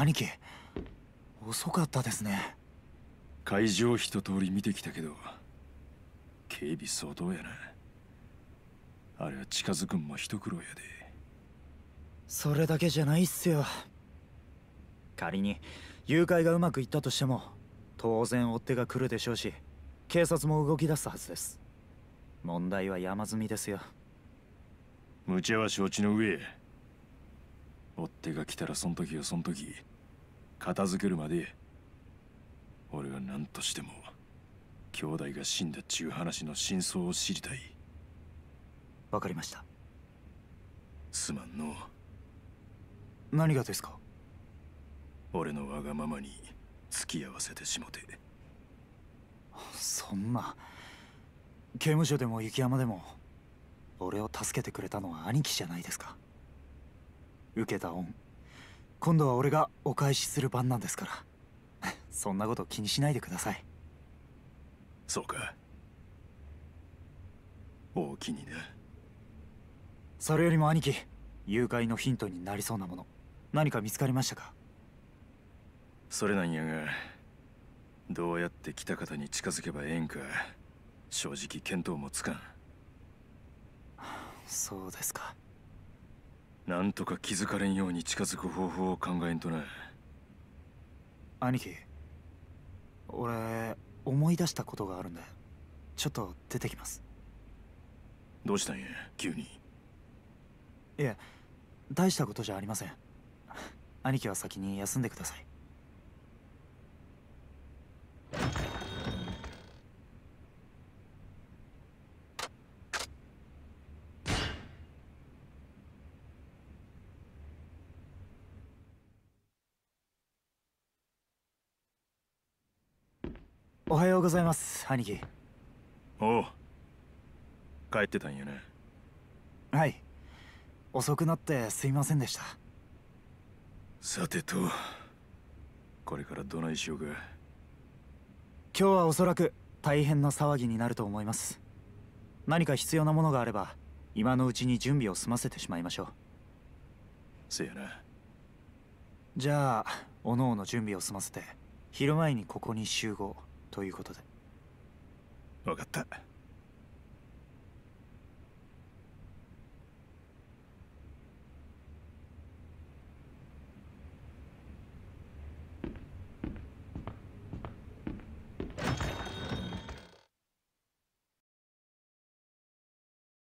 兄貴遅かったですね会場一通り見てきたけど警備相当やなあれは近づくんも一苦労やでそれだけじゃないっすよ仮に誘拐がうまくいったとしても当然追っ手が来るでしょうし警察も動き出すはずです問題は山積みですよ無茶は承知の上追っ手が来たらそん時よそん時片付けるまで俺が何としても兄弟が死んだっちゅう話の真相を知りたいわかりましたすまんの何がですか俺のわがままに付き合わせてしもてそんな刑務所でも雪山でも俺を助けてくれたのは兄貴じゃないですか受けた恩今度は俺がお返しする番なんですから そんなこと気にしないでくださいそうかおおきになそれよりも兄貴誘拐のヒントになりそうなもの何か見つかりましたかそれなんやがどうやって来た方に近づけばええんか正直見当もつかん そうですかなんとか気づかれんように近づく方法を考えんとな兄貴俺思い出したことがあるんだちょっと出てきますどうしたんや急にいえ大したことじゃありません兄貴は先に休んでくださいおはようございます兄貴おう帰ってたんやねはい遅くなってすいませんでしたさてとこれからどないしようか今日はおそらく大変な騒ぎになると思います何か必要なものがあれば今のうちに準備を済ませてしまいましょうせやなじゃあおのおの準備を済ませて昼前にここに集合ということで分かった